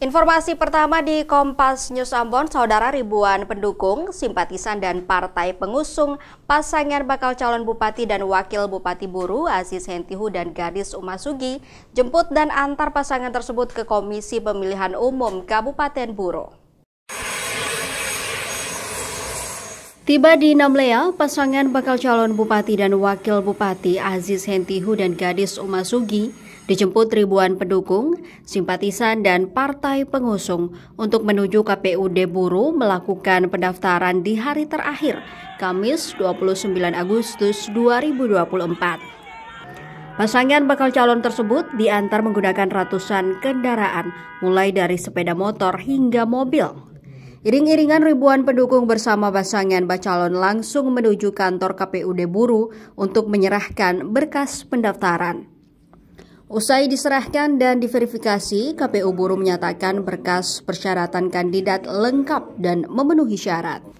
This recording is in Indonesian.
Informasi pertama di Kompas News Ambon, saudara ribuan pendukung, simpatisan dan partai pengusung pasangan bakal calon bupati dan wakil bupati Buru Aziz Hentihu dan Gadis Umasugi jemput dan antar pasangan tersebut ke Komisi Pemilihan Umum Kabupaten Buru. Tiba di Namlea, pasangan bakal calon bupati dan wakil bupati Aziz Hentihu dan gadis Umasugi dijemput ribuan pendukung, simpatisan, dan partai pengusung untuk menuju KPU Deburo melakukan pendaftaran di hari terakhir, Kamis 29 Agustus 2024. Pasangan bakal calon tersebut diantar menggunakan ratusan kendaraan, mulai dari sepeda motor hingga mobil. Iring-iringan ribuan pendukung bersama pasangan bacalon langsung menuju kantor KPUD Buru untuk menyerahkan berkas pendaftaran. Usai diserahkan dan diverifikasi, KPU Buru menyatakan berkas persyaratan kandidat lengkap dan memenuhi syarat.